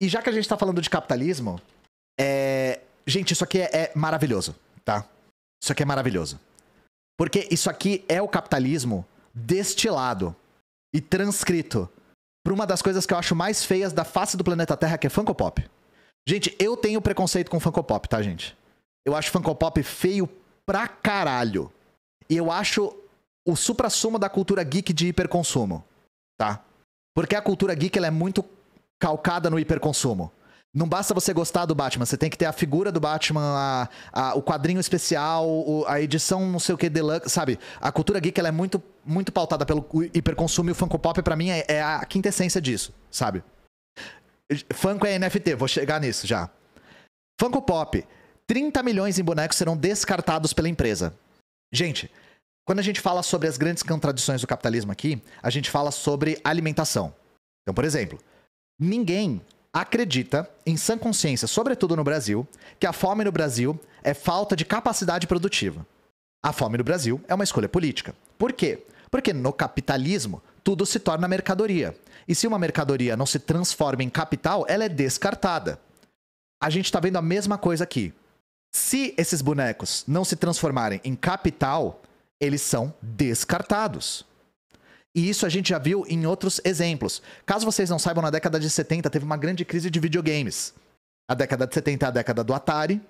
E já que a gente tá falando de capitalismo, é... gente, isso aqui é, é maravilhoso, tá? Isso aqui é maravilhoso. Porque isso aqui é o capitalismo destilado e transcrito por uma das coisas que eu acho mais feias da face do planeta Terra, que é Funko Pop. Gente, eu tenho preconceito com Funko Pop, tá, gente? Eu acho Funko Pop feio pra caralho. E eu acho o supra-sumo da cultura geek de hiperconsumo, tá? Porque a cultura geek ela é muito calcada no hiperconsumo. Não basta você gostar do Batman, você tem que ter a figura do Batman, a, a, o quadrinho especial, o, a edição não sei o que, deluxe, sabe? A cultura geek ela é muito, muito pautada pelo hiperconsumo e o Funko Pop pra mim é, é a quintessência disso, sabe? Funko é NFT, vou chegar nisso já. Funko Pop, 30 milhões em bonecos serão descartados pela empresa. Gente, quando a gente fala sobre as grandes contradições do capitalismo aqui, a gente fala sobre alimentação. Então, por exemplo, Ninguém acredita, em sã consciência, sobretudo no Brasil, que a fome no Brasil é falta de capacidade produtiva. A fome no Brasil é uma escolha política. Por quê? Porque no capitalismo tudo se torna mercadoria. E se uma mercadoria não se transforma em capital, ela é descartada. A gente está vendo a mesma coisa aqui. Se esses bonecos não se transformarem em capital, eles são descartados. E isso a gente já viu em outros exemplos. Caso vocês não saibam, na década de 70 teve uma grande crise de videogames. A década de 70 é a década do Atari.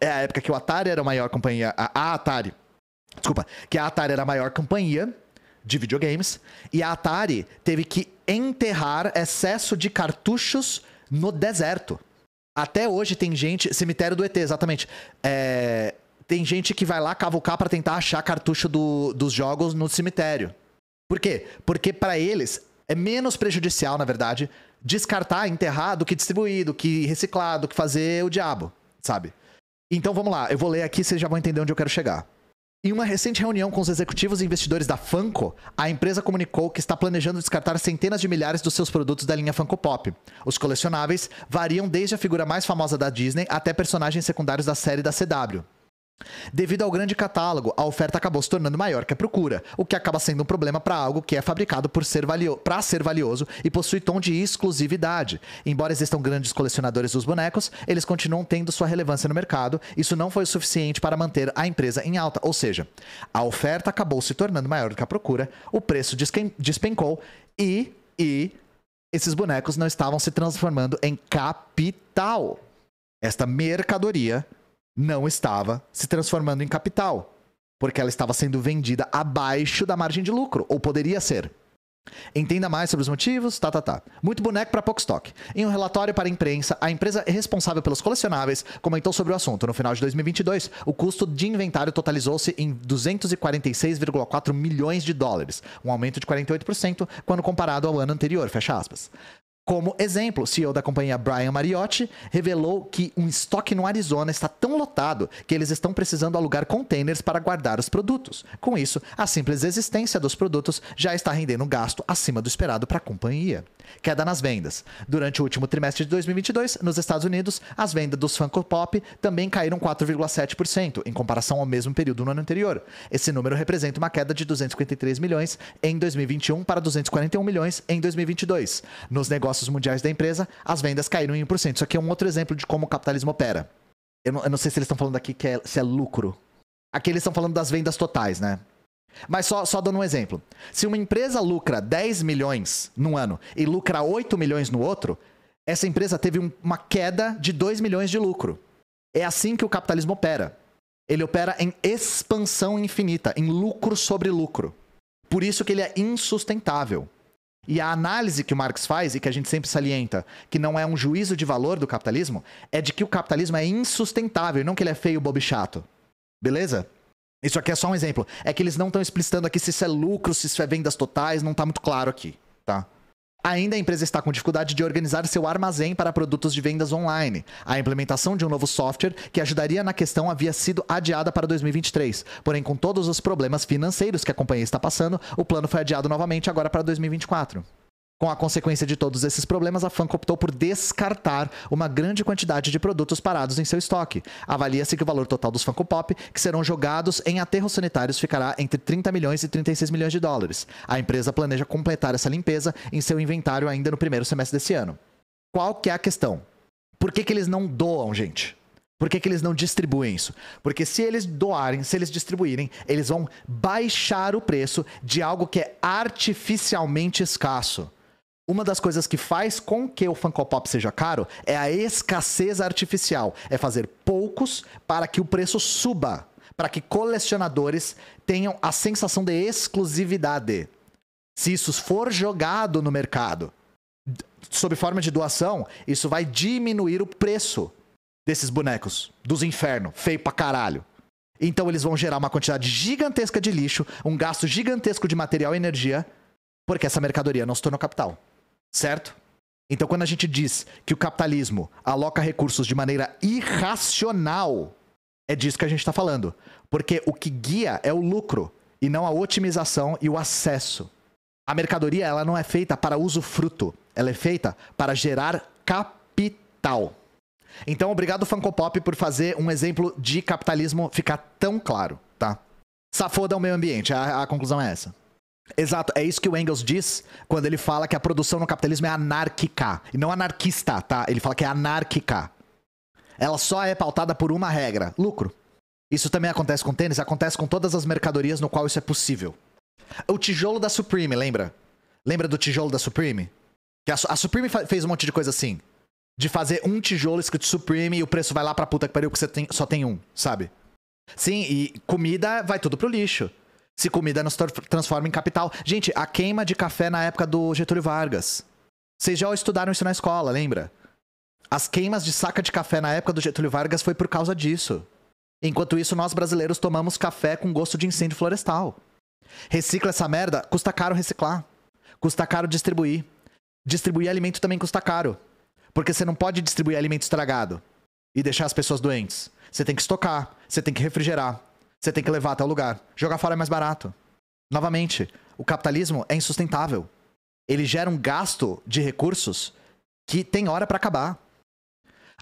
É a época que o Atari era a maior companhia. A, a Atari. Desculpa. Que a Atari era a maior companhia de videogames. E a Atari teve que enterrar excesso de cartuchos no deserto. Até hoje tem gente. Cemitério do ET, exatamente. É, tem gente que vai lá cavucar para tentar achar cartucho do, dos jogos no cemitério. Por quê? Porque para eles é menos prejudicial, na verdade, descartar, enterrar do que distribuir, do que reciclar, do que fazer o diabo, sabe? Então vamos lá, eu vou ler aqui, vocês já vão entender onde eu quero chegar. Em uma recente reunião com os executivos e investidores da Funko, a empresa comunicou que está planejando descartar centenas de milhares dos seus produtos da linha Funko Pop. Os colecionáveis variam desde a figura mais famosa da Disney até personagens secundários da série da CW. Devido ao grande catálogo, a oferta acabou se tornando maior que a procura, o que acaba sendo um problema para algo que é fabricado para ser, ser valioso e possui tom de exclusividade. Embora existam grandes colecionadores dos bonecos, eles continuam tendo sua relevância no mercado. Isso não foi o suficiente para manter a empresa em alta, ou seja, a oferta acabou se tornando maior que a procura, o preço despencou e, e esses bonecos não estavam se transformando em capital. Esta mercadoria não estava se transformando em capital, porque ela estava sendo vendida abaixo da margem de lucro, ou poderia ser. Entenda mais sobre os motivos, tá, tá, tá. Muito boneco para pouco estoque. Em um relatório para a imprensa, a empresa é responsável pelos colecionáveis comentou sobre o assunto. No final de 2022, o custo de inventário totalizou-se em 246,4 milhões de dólares, um aumento de 48% quando comparado ao ano anterior, fecha aspas. Como exemplo, o CEO da companhia Brian Mariotti revelou que um estoque no Arizona está tão lotado que eles estão precisando alugar containers para guardar os produtos. Com isso, a simples existência dos produtos já está rendendo um gasto acima do esperado para a companhia. Queda nas vendas. Durante o último trimestre de 2022, nos Estados Unidos, as vendas dos Funko Pop também caíram 4,7% em comparação ao mesmo período no ano anterior. Esse número representa uma queda de 253 milhões em 2021 para 241 milhões em 2022. Nos negócios negócios mundiais da empresa, as vendas caíram em 1%. Isso aqui é um outro exemplo de como o capitalismo opera. Eu não, eu não sei se eles estão falando aqui que é, se é lucro. Aqui eles estão falando das vendas totais, né? Mas só, só dando um exemplo. Se uma empresa lucra 10 milhões num ano e lucra 8 milhões no outro, essa empresa teve um, uma queda de 2 milhões de lucro. É assim que o capitalismo opera. Ele opera em expansão infinita, em lucro sobre lucro. Por isso que ele é insustentável. E a análise que o Marx faz e que a gente sempre salienta, que não é um juízo de valor do capitalismo, é de que o capitalismo é insustentável, não que ele é feio, bobo e chato. Beleza? Isso aqui é só um exemplo. É que eles não estão explicitando aqui se isso é lucro, se isso é vendas totais, não está muito claro aqui, tá? Ainda a empresa está com dificuldade de organizar seu armazém para produtos de vendas online. A implementação de um novo software que ajudaria na questão havia sido adiada para 2023. Porém, com todos os problemas financeiros que a companhia está passando, o plano foi adiado novamente agora para 2024. Com a consequência de todos esses problemas, a Funko optou por descartar uma grande quantidade de produtos parados em seu estoque. Avalia-se que o valor total dos Funko Pop, que serão jogados em aterros sanitários, ficará entre 30 milhões e 36 milhões de dólares. A empresa planeja completar essa limpeza em seu inventário ainda no primeiro semestre desse ano. Qual que é a questão? Por que, que eles não doam, gente? Por que, que eles não distribuem isso? Porque se eles doarem, se eles distribuírem, eles vão baixar o preço de algo que é artificialmente escasso. Uma das coisas que faz com que o Funko Pop seja caro é a escassez artificial. É fazer poucos para que o preço suba, para que colecionadores tenham a sensação de exclusividade. Se isso for jogado no mercado sob forma de doação, isso vai diminuir o preço desses bonecos dos infernos, feio pra caralho. Então eles vão gerar uma quantidade gigantesca de lixo, um gasto gigantesco de material e energia, porque essa mercadoria não se tornou capital certo? Então, quando a gente diz que o capitalismo aloca recursos de maneira irracional, é disso que a gente está falando. Porque o que guia é o lucro e não a otimização e o acesso. A mercadoria ela não é feita para uso fruto, ela é feita para gerar capital. Então, obrigado Funko Pop por fazer um exemplo de capitalismo ficar tão claro, tá? Safoda o meio ambiente, a, a conclusão é essa. Exato, é isso que o Engels diz quando ele fala que a produção no capitalismo é anárquica. E não anarquista, tá? Ele fala que é anárquica. Ela só é pautada por uma regra: lucro. Isso também acontece com tênis, acontece com todas as mercadorias no qual isso é possível. O tijolo da Supreme, lembra? Lembra do tijolo da Supreme? Que a, a Supreme fez um monte de coisa assim. De fazer um tijolo escrito Supreme e o preço vai lá pra puta que pariu que você tem, só tem um, sabe? Sim, e comida vai tudo pro lixo se comida não se transforma em capital. Gente, a queima de café na época do Getúlio Vargas. Vocês já estudaram isso na escola, lembra? As queimas de saca de café na época do Getúlio Vargas foi por causa disso. Enquanto isso, nós brasileiros tomamos café com gosto de incêndio florestal. Recicla essa merda, custa caro reciclar. Custa caro distribuir. Distribuir alimento também custa caro. Porque você não pode distribuir alimento estragado e deixar as pessoas doentes. Você tem que estocar, você tem que refrigerar, você tem que levar até o lugar. Jogar fora é mais barato. Novamente, o capitalismo é insustentável. Ele gera um gasto de recursos que tem hora para acabar.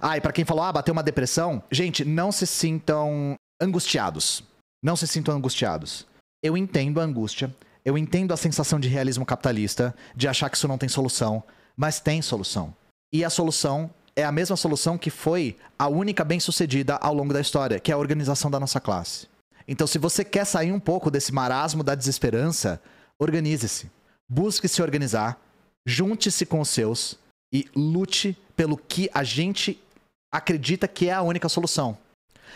Ah, e pra quem falou, ah, bateu uma depressão, gente, não se sintam angustiados. Não se sintam angustiados. Eu entendo a angústia, eu entendo a sensação de realismo capitalista, de achar que isso não tem solução, mas tem solução. E a solução é a mesma solução que foi a única bem-sucedida ao longo da história, que é a organização da nossa classe. Então, se você quer sair um pouco desse marasmo da desesperança, organize-se. Busque se organizar, junte-se com os seus e lute pelo que a gente acredita que é a única solução.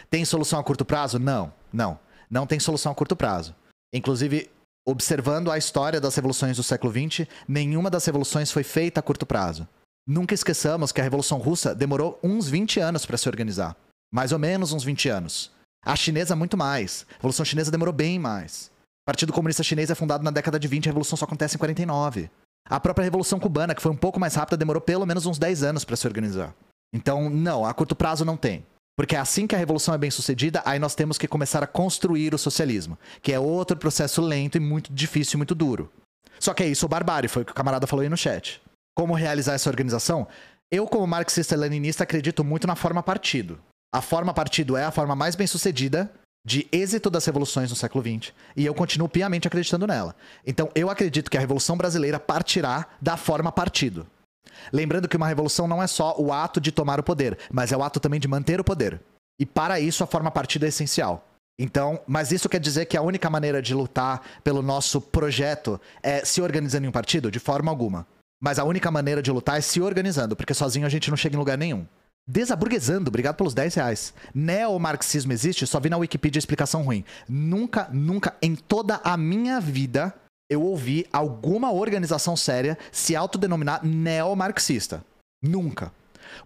Tem solução a curto prazo? Não, não. Não tem solução a curto prazo. Inclusive, observando a história das revoluções do século XX, nenhuma das revoluções foi feita a curto prazo. Nunca esqueçamos que a Revolução Russa demorou uns 20 anos para se organizar mais ou menos uns 20 anos. A chinesa, muito mais. A Revolução Chinesa demorou bem mais. O Partido Comunista Chinês é fundado na década de 20, a Revolução só acontece em 49. A própria Revolução Cubana, que foi um pouco mais rápida, demorou pelo menos uns 10 anos para se organizar. Então, não, a curto prazo não tem. Porque é assim que a revolução é bem sucedida, aí nós temos que começar a construir o socialismo, que é outro processo lento e muito difícil e muito duro. Só que é isso, o barbárie, foi o que o camarada falou aí no chat. Como realizar essa organização? Eu, como marxista-leninista, acredito muito na forma partido. A forma partido é a forma mais bem sucedida de êxito das revoluções no século XX. E eu continuo piamente acreditando nela. Então, eu acredito que a Revolução Brasileira partirá da forma partido. Lembrando que uma revolução não é só o ato de tomar o poder, mas é o ato também de manter o poder. E para isso, a forma partido é essencial. Então, mas isso quer dizer que a única maneira de lutar pelo nosso projeto é se organizando em um partido? De forma alguma. Mas a única maneira de lutar é se organizando, porque sozinho a gente não chega em lugar nenhum. Desaburguesando, obrigado pelos 10 reais. Neomarxismo existe? Só vi na Wikipedia explicação ruim. Nunca, nunca, em toda a minha vida, eu ouvi alguma organização séria se autodenominar neomarxista. Nunca.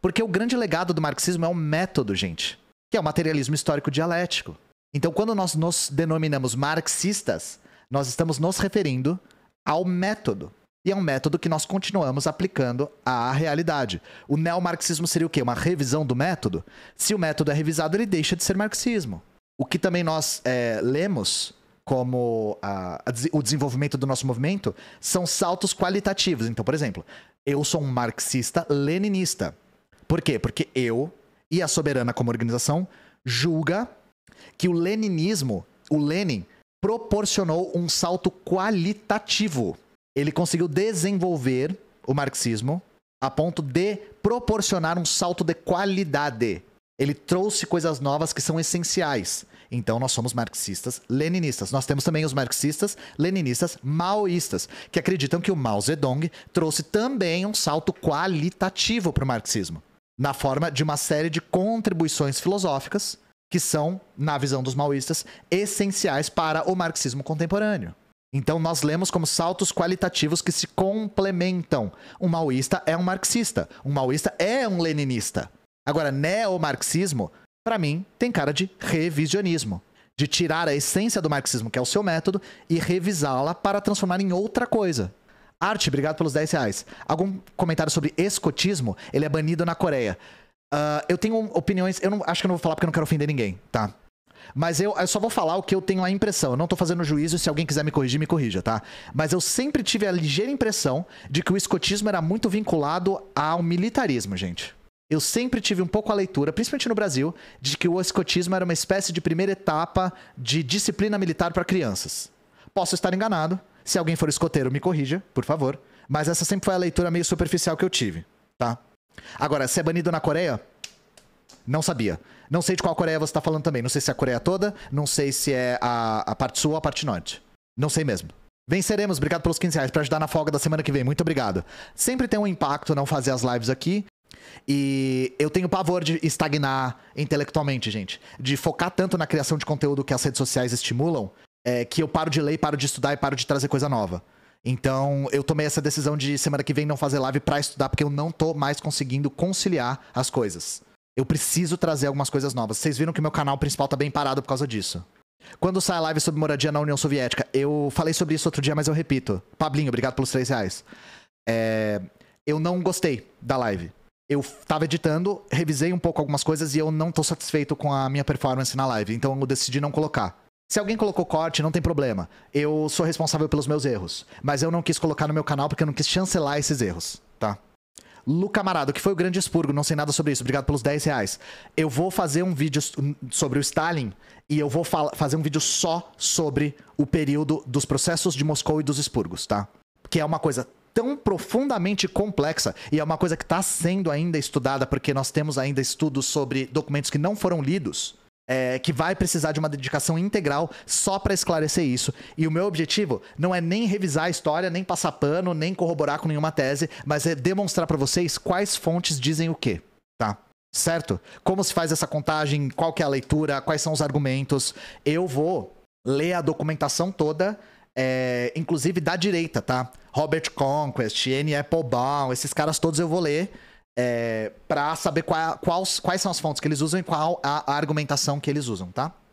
Porque o grande legado do marxismo é o método, gente, que é o materialismo histórico dialético. Então, quando nós nos denominamos marxistas, nós estamos nos referindo ao método e é um método que nós continuamos aplicando à realidade. O neomarxismo seria o quê? Uma revisão do método? Se o método é revisado, ele deixa de ser marxismo. O que também nós é, lemos como a, a, o desenvolvimento do nosso movimento são saltos qualitativos. Então, por exemplo, eu sou um marxista-leninista. Por quê? Porque eu e a Soberana como organização julga que o leninismo, o Lenin, proporcionou um salto qualitativo ele conseguiu desenvolver o marxismo a ponto de proporcionar um salto de qualidade. Ele trouxe coisas novas que são essenciais. Então nós somos marxistas leninistas. Nós temos também os marxistas leninistas maoístas, que acreditam que o Mao Zedong trouxe também um salto qualitativo para o marxismo, na forma de uma série de contribuições filosóficas que são, na visão dos maoístas, essenciais para o marxismo contemporâneo. Então nós lemos como saltos qualitativos que se complementam. Um maoísta é um marxista, um maoísta é um leninista. Agora, neomarxismo, para mim, tem cara de revisionismo, de tirar a essência do marxismo, que é o seu método, e revisá-la para transformar em outra coisa. Arte, obrigado pelos 10 reais. Algum comentário sobre escotismo? Ele é banido na Coreia. Uh, eu tenho opiniões, eu não, acho que eu não vou falar porque eu não quero ofender ninguém, tá? Mas eu, eu só vou falar o que eu tenho a impressão. Eu não tô fazendo juízo, se alguém quiser me corrigir, me corrija, tá? Mas eu sempre tive a ligeira impressão de que o escotismo era muito vinculado ao militarismo, gente. Eu sempre tive um pouco a leitura, principalmente no Brasil, de que o escotismo era uma espécie de primeira etapa de disciplina militar para crianças. Posso estar enganado. Se alguém for escoteiro, me corrija, por favor. Mas essa sempre foi a leitura meio superficial que eu tive, tá? Agora, ser é banido na Coreia, não sabia. Não sei de qual Coreia você está falando também. Não sei se é a Coreia toda, não sei se é a, a parte sul ou a parte norte. Não sei mesmo. Venceremos, obrigado pelos 15 reais, pra ajudar na folga da semana que vem. Muito obrigado. Sempre tem um impacto não fazer as lives aqui. E eu tenho pavor de estagnar intelectualmente, gente. De focar tanto na criação de conteúdo que as redes sociais estimulam, é, que eu paro de ler, paro de estudar e paro de trazer coisa nova. Então, eu tomei essa decisão de semana que vem não fazer live para estudar, porque eu não tô mais conseguindo conciliar as coisas. Eu preciso trazer algumas coisas novas. Vocês viram que meu canal principal tá bem parado por causa disso. Quando sai a live sobre moradia na União Soviética, eu falei sobre isso outro dia, mas eu repito. Pablinho, obrigado pelos três reais. É... eu não gostei da live. Eu tava editando, revisei um pouco algumas coisas e eu não tô satisfeito com a minha performance na live, então eu decidi não colocar. Se alguém colocou corte, não tem problema. Eu sou responsável pelos meus erros. Mas eu não quis colocar no meu canal porque eu não quis chancelar esses erros. Lu Camarado, que foi o grande expurgo, não sei nada sobre isso, obrigado pelos 10 reais. Eu vou fazer um vídeo sobre o Stalin e eu vou fazer um vídeo só sobre o período dos processos de Moscou e dos expurgos, tá? Que é uma coisa tão profundamente complexa e é uma coisa que está sendo ainda estudada porque nós temos ainda estudos sobre documentos que não foram lidos é, que vai precisar de uma dedicação integral só para esclarecer isso. E o meu objetivo não é nem revisar a história, nem passar pano, nem corroborar com nenhuma tese, mas é demonstrar para vocês quais fontes dizem o quê, tá? Certo? Como se faz essa contagem, qual que é a leitura, quais são os argumentos. Eu vou ler a documentação toda, é, inclusive da direita, tá? Robert Conquest, N. Applebaum, esses caras todos eu vou ler é, para saber é qual, quais são as fontes que eles usam e qual a, a argumentação que eles usam, tá?